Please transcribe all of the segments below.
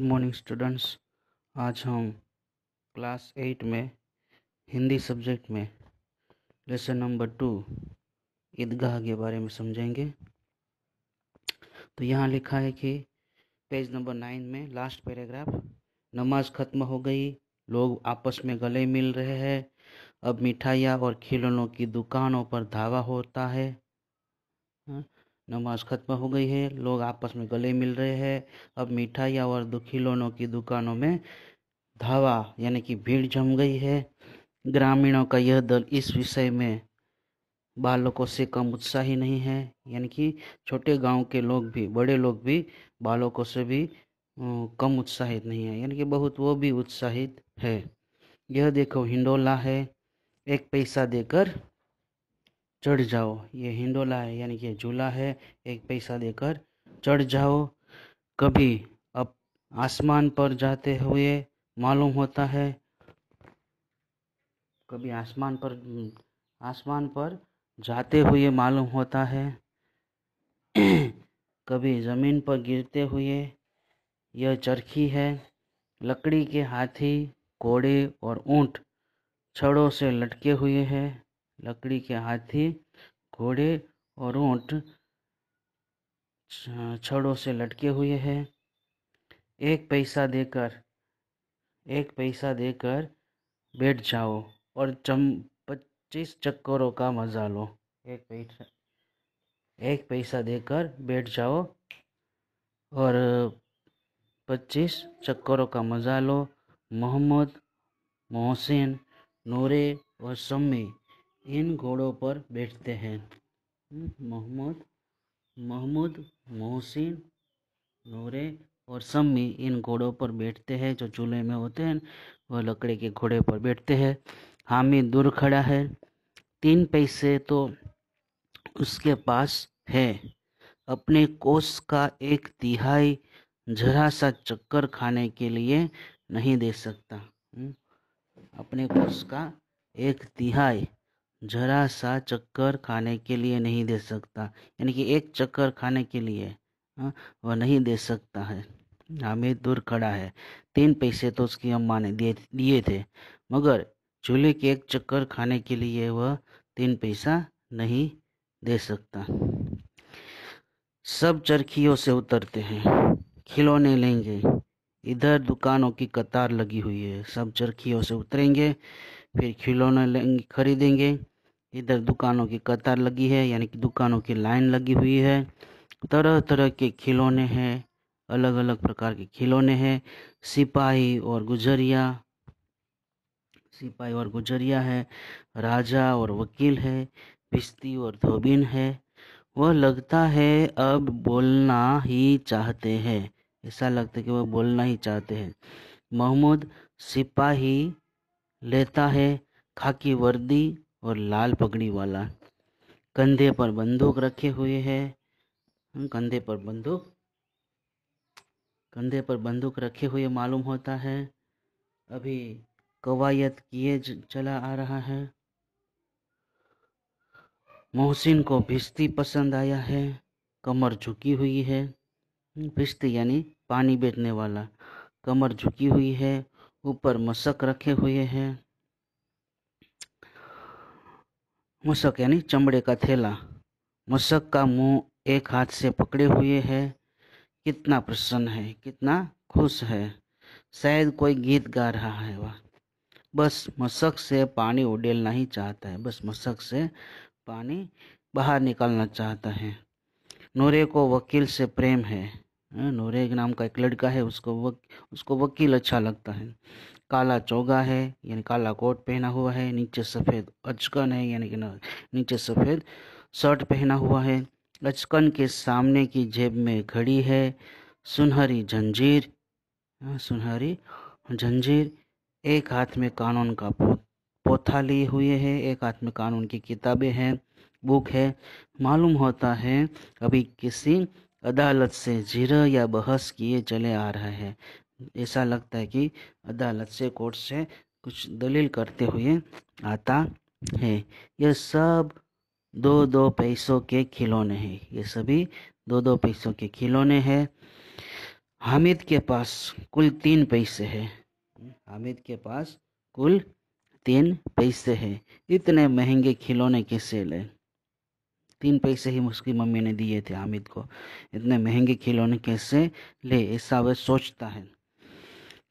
Good morning students आज हम class eight में हिंदी सब्जेक्ट में लेसन नंबर टू ईदगाह के बारे में समझेंगे तो यहाँ लिखा है कि पेज नंबर नाइन में लास्ट पैराग्राफ नमाज ख़त्म हो गई लोग आपस में गले मिल रहे हैं अब मिठाइयाँ और खिलौनों की दुकानों पर धावा होता है हाँ, नमाज खत्म हो गई है लोग आपस में गले मिल रहे हैं अब मिठाइयाँ और दुखिलौनों की दुकानों में धावा यानी कि भीड़ जम गई है ग्रामीणों का यह दल इस विषय में बालकों से कम उत्साही नहीं है यानी कि छोटे गांव के लोग भी बड़े लोग भी बालकों से भी कम उत्साहित नहीं है यानी कि बहुत वो भी उत्साहित है यह देखो हिंडोला है एक पैसा देकर चढ़ जाओ ये हिंडोला है यानी कि झूला है एक पैसा देकर चढ़ जाओ कभी अब आसमान पर जाते हुए मालूम होता है कभी आसमान पर हम्म, आसमान पर जाते हुए मालूम होता है कभी ज़मीन पर गिरते हुए यह चरखी है लकड़ी के हाथी घोड़े और ऊंट छड़ों से लटके हुए हैं लकड़ी के हाथी घोड़े और ऊँट छड़ों से लटके हुए हैं एक पैसा देकर एक पैसा देकर बैठ जाओ और चम पच्चीस चक्करों का मज़ा लो एक पैसा एक पैसा देकर बैठ जाओ और पच्चीस चक्करों का मज़ा लो मोहम्मद मोहसिन नूरे और सम्मी इन घोड़ों पर बैठते हैं हम्म, मोहम्मद महमूद मोहसिन नूरे और सम्मी इन घोड़ों पर बैठते हैं जो चूल्हे में होते हैं वह लकड़े के घोड़े पर बैठते हैं हामिद दूर खड़ा है तीन पैसे तो उसके पास है अपने कोष का एक तिहाई जरा सा चक्कर खाने के लिए नहीं दे सकता हम्म, अपने कोष का एक तिहाई जरा सा चक्कर खाने के लिए नहीं दे सकता यानी कि एक चक्कर खाने के लिए हाँ, वह नहीं दे सकता है हामिद दूर खड़ा है तीन पैसे तो उसकी अम्मा ने दिए दिए थे मगर चूल्हे के एक चक्कर खाने के लिए वह तीन पैसा नहीं दे सकता सब चरखियों से उतरते हैं खिलौने लेंगे इधर दुकानों की कतार लगी हुई है सब चरखियों से उतरेंगे फिर खिलौने लेंगे खरीदेंगे इधर दुकानों की कतार लगी है यानी कि दुकानों की लाइन लगी हुई है तरह तरह के खिलौने हैं अलग अलग प्रकार के खिलौने हैं सिपाही और गुजरिया सिपाही और गुजरिया है राजा और वकील है पिस्ती और धोबिन है वह लगता है अब बोलना ही चाहते हैं ऐसा लगता है कि वह बोलना ही चाहते हैं मोहम्मद सिपाही लेता है खाकी वर्दी और लाल पगड़ी वाला कंधे पर बंदूक रखे हुए है कंधे पर बंदूक कंधे पर बंदूक रखे हुए मालूम होता है अभी कवायद किए चला आ रहा है मोहसिन को भिश्ती पसंद आया है कमर झुकी हुई है भिश्ती यानी पानी बेचने वाला कमर झुकी हुई है ऊपर मशक रखे हुए हैं मशक यानी चमड़े का थैला मशक का मुंह एक हाथ से पकड़े हुए है कितना प्रसन्न है कितना खुश है शायद कोई गीत गा रहा है वह बस मशक से पानी उडेलना ही चाहता है बस मशक से पानी बाहर निकालना चाहता है नूरे को वकील से प्रेम है नूरेग नाम का एक लड़का है उसको वक, उसको वकील अच्छा लगता है काला चौगा है यानी काला कोट पहना हुआ है नीचे सफ़ेद अचकन है यानी कि नीचे सफ़ेद शर्ट पहना हुआ है अचकन के सामने की जेब में घड़ी है सुनहरी जंजीर हाँ, सुनहरी जंजीर एक हाथ में कानून का पो, पोथा लिए हुए है एक हाथ में कानून की किताबें हैं बुक है मालूम होता है अभी किसी अदालत से जिर या बहस किए चले आ रहे हैं ऐसा लगता है कि अदालत से कोर्ट से कुछ दलील करते हुए आता है यह सब दो दो पैसों के खिलौने हैं ये सभी दो दो पैसों के खिलौने हैं हामिद के पास कुल तीन पैसे हैं हामिद के पास कुल तीन पैसे हैं इतने महंगे खिलौने कैसे लें तीन पैसे ही उसकी मम्मी ने दिए थे हामिद को इतने महंगे खिलौने कैसे ले ऐसा वह सोचता है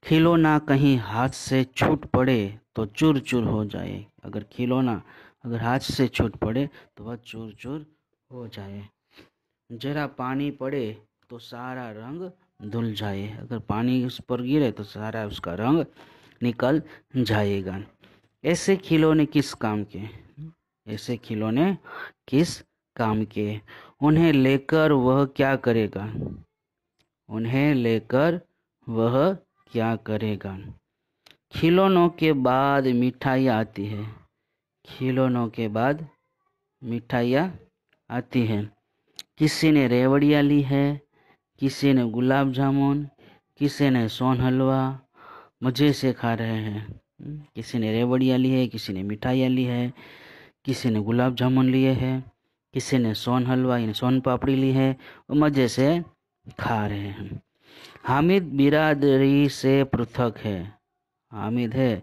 खिलौना कहीं हाथ से छूट पड़े तो चूर चूर हो जाए अगर खिलौना अगर हाथ से छूट पड़े तो वह चूर चूर हो जाए जरा पानी पड़े तो सारा रंग धुल जाए अगर पानी उस पर गिरे तो सारा उसका रंग निकल जाएगा ऐसे खिलौने किस काम के ऐसे खिलौने किस काम किए उन्हें लेकर वह क्या करेगा उन्हें लेकर वह क्या करेगा खिलौनों के बाद मिठाई आती है खिलौनों के बाद मिठाइयाँ आती है किसी ने रेवड़िया ली है किसी ने गुलाब जामुन किसी ने सोन हलवा मज़े से खा रहे हैं किसी ने रेवड़िया ली है किसी ने मिठाइयाँ ली है किसी ने गुलाब जामुन लिए हैं किसी ने सोन हलवा यानी सोन पापड़ी ली है और मज़े से खा रहे हैं हामिद बिरादरी से पृथक है हामिद है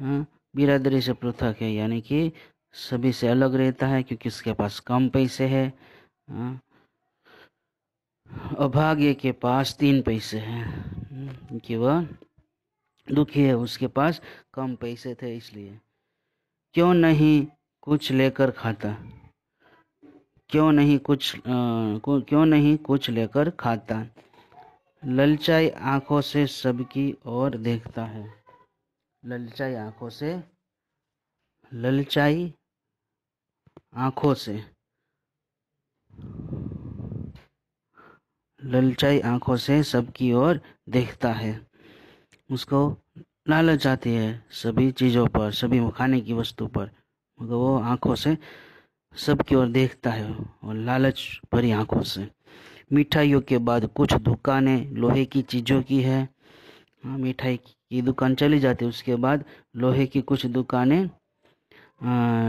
हाँ, बिरादरी से पृथक है यानी कि सभी से अलग रहता है क्योंकि उसके पास कम पैसे है हाँ। अभाग्य के पास तीन पैसे हैं कि वह दुखी है उसके पास कम पैसे थे इसलिए क्यों नहीं कुछ लेकर खाता क्यों नहीं कुछ आ, क्यों नहीं कुछ लेकर खाता ललचाई आंखों से सबकी ओर देखता है ललचाई आंखों से ललचाई आंखों से ललचाई आंखों से सबकी ओर देखता है उसको लालच आती है सभी चीज़ों पर सभी खाने की वस्तु पर मगर वो आंखों से सब की ओर देखता है और लालच भरी आंखों से मिठाइयों के बाद कुछ दुकानें लोहे की चीज़ों की है हाँ मिठाई की दुकान चली जाती है उसके बाद लोहे की कुछ दुकानें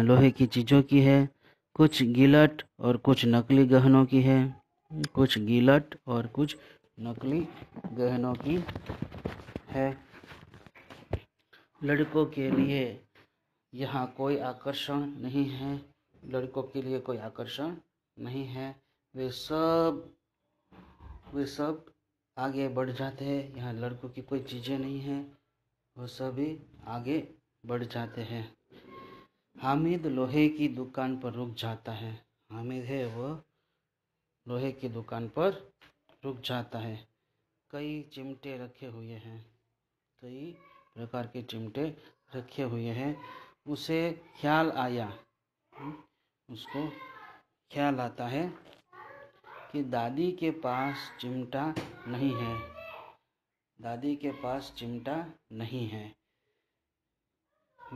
लोहे की चीज़ों की है कुछ गिलट और कुछ नकली गहनों की है कुछ गिलट और कुछ नकली गहनों की है लड़कों के लिए यहाँ कोई आकर्षण नहीं है लड़कों के लिए कोई आकर्षण नहीं है वे सब वे सब आगे बढ़ जाते हैं यहाँ लड़कों की कोई चीज़ें नहीं हैं वो सभी आगे बढ़ जाते हैं हामिद लोहे की दुकान पर रुक जाता है हामिद है वो लोहे की दुकान पर रुक जाता है कई चिमटे रखे हुए हैं कई प्रकार के चिमटे रखे हुए हैं उसे ख्याल आया उसको ख्याल आता है कि दादी के पास चिमटा नहीं है दादी के पास चिमटा नहीं है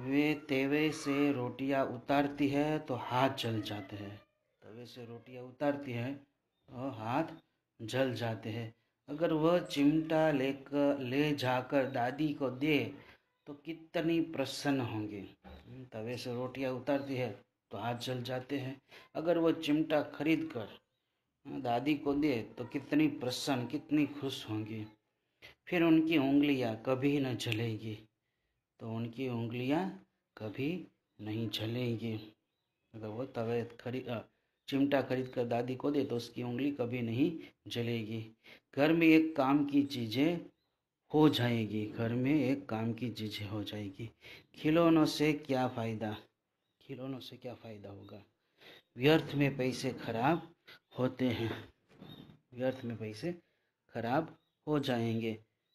वे तेवे से रोटियां उतारती है तो हाथ जल जाते हैं तवे से रोटियां उतारती है तो हाथ जल जाते हैं अगर वह चिमटा लेकर ले जाकर दादी को दे तो कितनी प्रसन्न होंगे तवे से रोटियां उतारती है तो हाथ जल जाते हैं अगर वह चिमटा खरीद कर हाँ, दादी को दे तो कितनी प्रसन्न कितनी खुश होंगी फिर उनकी उंगलियां कभी न जलेगी तो उनकी उंगलियां कभी नहीं जलेंगी अगर वो तवे खरीद चिमटा खरीद कर दादी को दे तो उसकी उंगली कभी नहीं जलेगी घर में एक काम की चीज़ें हो जाएगी घर में एक काम की चीज़ें हो जाएगी खिलौनों से क्या फ़ायदा खिलौनों से क्या फ़ायदा होगा व्यर्थ में पैसे खराब होते हैं व्यर्थ में पैसे खराब हो जाएंगे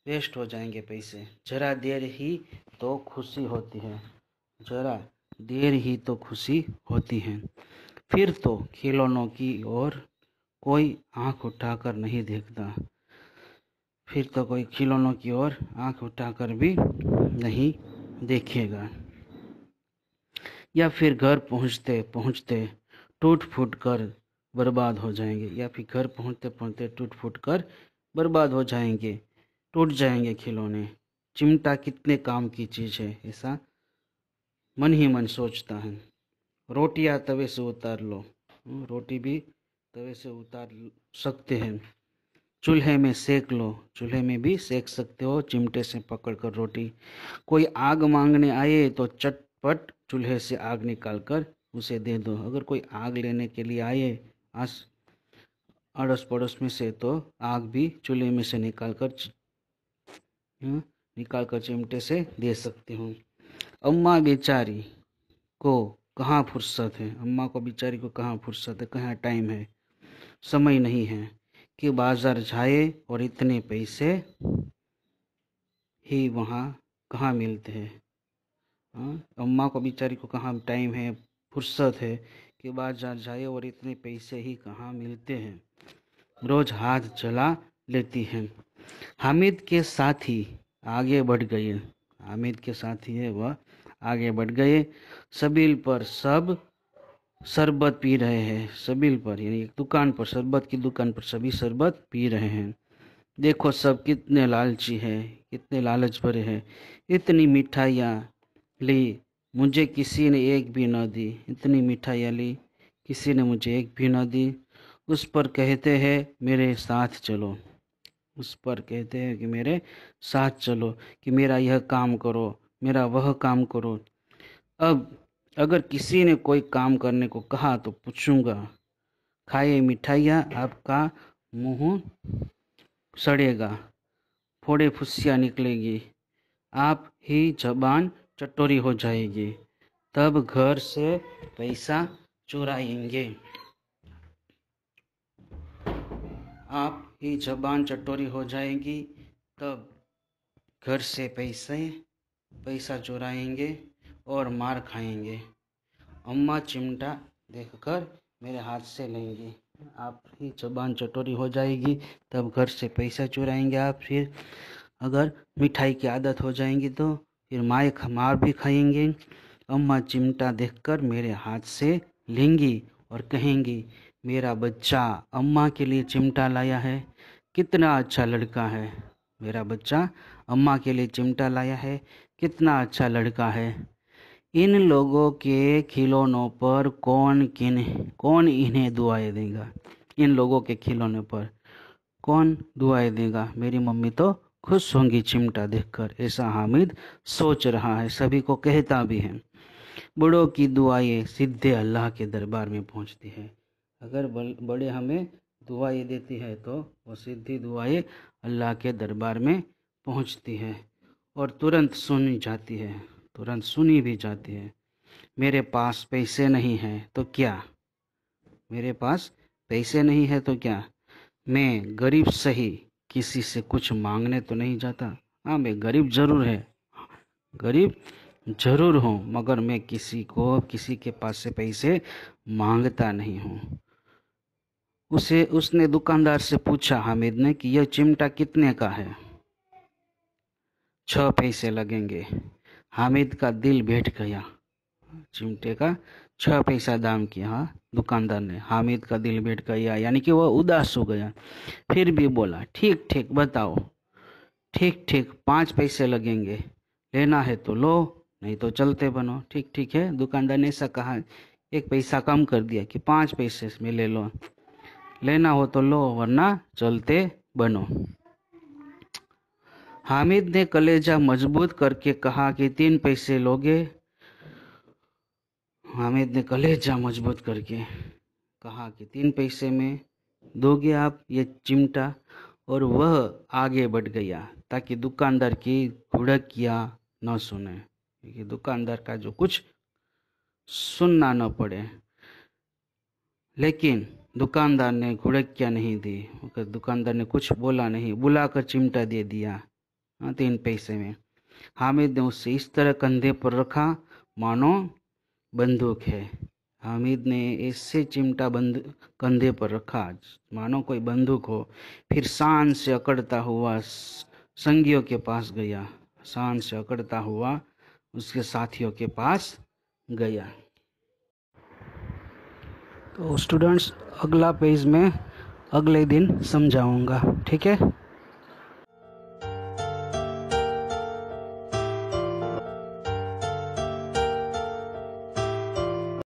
वेस्ट हो जाएंगे पैसे जरा देर ही तो खुशी होती है जरा देर ही तो खुशी होती है फिर तो खिलौनों की ओर कोई आंख उठाकर नहीं देखता फिर तो कोई खिलौनों की ओर आंख उठाकर भी नहीं देखेगा या फिर घर पहुंचते पहुंचते टूट फूट कर बर्बाद हो जाएंगे या फिर घर पहुंचते पहुंचते टूट फूट कर बर्बाद हो जाएंगे टूट जाएंगे खिलौने चिमटा कितने काम की चीज़ है ऐसा मन ही मन सोचता है रोटियाँ तवे से उतार लो हम्म, रोटी भी तवे से उतार सकते हैं चूल्हे में सेक लो चूल्हे में भी सेक सकते हो चिमटे से पकड़ कर रोटी कोई आग मांगने आए तो चट पट चूल्हे से आग निकाल कर उसे दे दो अगर कोई आग लेने के लिए आए आस अड़ोस पड़ोस में से तो आग भी चूल्हे में से निकाल कर हाँ, निकाल कर चिमटे से दे सकती हूँ अम्मा बेचारी को कहाँ फुर्सत है अम्मा को बेचारी को कहाँ फुर्सत है कहाँ टाइम है समय नहीं है कि बाज़ार जाए और इतने पैसे ही वहाँ कहाँ मिलते हैं हाँ? अम्मा को बेचारी को कहाँ टाइम है फुर्सत है कि जा जाए और इतने पैसे ही कहाँ मिलते हैं रोज हाथ चला लेती हैं हामिद के साथी आगे बढ़ गए हामिद के साथी है वह आगे बढ़ गए सबील पर सब शरबत पी रहे हैं सबील पर यानी एक दुकान पर शरबत की दुकान पर सभी शरबत पी रहे हैं देखो सब कितने लालची हैं कितने लालच भरे हैं इतनी मिठाइयाँ ली मुझे किसी ने एक भी न दी इतनी मिठाइयाँ ली किसी ने मुझे एक भी न दी उस पर कहते हैं मेरे साथ चलो उस पर कहते हैं कि मेरे साथ चलो कि मेरा यह काम करो मेरा वह काम करो अब अगर किसी ने कोई काम करने को कहा तो पूछूंगा खाए मिठाइयाँ आपका मुंह सड़ेगा फोड़े फुसियाँ निकलेगी आप ही जबान चटोरी हो जाएगी तब घर से पैसा चुराएंगे आप ही जबान चटोरी हो जाएगी तब घर से पैसे पैसा चुराएंगे और मार खाएंगे अम्मा चिमटा देखकर मेरे हाथ से लेंगे आप ही जबान चटोरी हो जाएगी तब घर से पैसा चुराएंगे आप फिर अगर मिठाई की आदत हो जाएंगी तो फिर माए खमार भी खाएंगे अम्मा चिमटा देखकर मेरे हाथ से लेंगी और कहेंगी मेरा बच्चा अम्मा के लिए चिमटा लाया है कितना अच्छा लड़का है मेरा बच्चा अम्मा के लिए चिमटा लाया है कितना अच्छा लड़का है इन लोगों के खिलौनों पर कौन किन कौन इन्हें दुआएं देगा इन लोगों के खिलौने पर कौन दुआएं देगा मेरी मम्मी तो खुश होंगी चिमटा देखकर ऐसा हामिद सोच रहा है सभी को कहता भी है बड़ों की दुआएं सीधे अल्लाह के दरबार में पहुंचती है अगर बड़े हमें दुआएं देती है तो वो सीधी दुआएं अल्लाह के दरबार में पहुंचती है और तुरंत सुनी जाती है तुरंत सुनी भी जाती है मेरे पास पैसे नहीं हैं तो क्या मेरे पास पैसे नहीं है तो क्या मैं गरीब सही किसी से कुछ मांगने तो नहीं जाता हाँ मैं गरीब ज़रूर है गरीब ज़रूर हूँ मगर मैं किसी को किसी के पास से पैसे मांगता नहीं हूँ उसे उसने दुकानदार से पूछा हामिद ने कि यह चिमटा कितने का है छ पैसे लगेंगे हामिद का दिल बैठ गया चिमटे का छः पैसा दाम किया हाँ दुकानदार ने हामिद का दिल बैठ गया यानी कि वह उदास हो गया फिर भी बोला ठीक ठीक बताओ ठीक ठीक पाँच पैसे लगेंगे लेना है तो लो नहीं तो चलते बनो ठीक ठीक है दुकानदार ने ऐसा कहा एक पैसा कम कर दिया कि पाँच पैसे में ले लो लेना हो तो लो वरना चलते बनो हामिद ने कलेजा मजबूत करके कहा कि तीन पैसे लोगे हामिद ने कलेजा मजबूत करके कहा कि तीन पैसे में दोगे आप ये चिमटा और वह आगे बढ़ गया ताकि दुकानदार की घुड़किया न सुने क्योंकि दुकानदार का जो कुछ सुनना न पड़े लेकिन दुकानदार ने घुड़क क्या नहीं दी दुकानदार ने कुछ बोला नहीं बुलाकर चिमटा दे दिया हाँ, तीन पैसे में हामिद ने उसे इस तरह कंधे पर रखा मानो बंदूक है हामिद ने ऐसे चिमटा बंद कंधे पर रखा मानो कोई बंदूक हो फिर शान से अकड़ता हुआ संगियों के पास गया शान से अकड़ता हुआ उसके साथियों के पास गया तो स्टूडेंट्स अगला पेज में अगले दिन समझाऊंगा ठीक है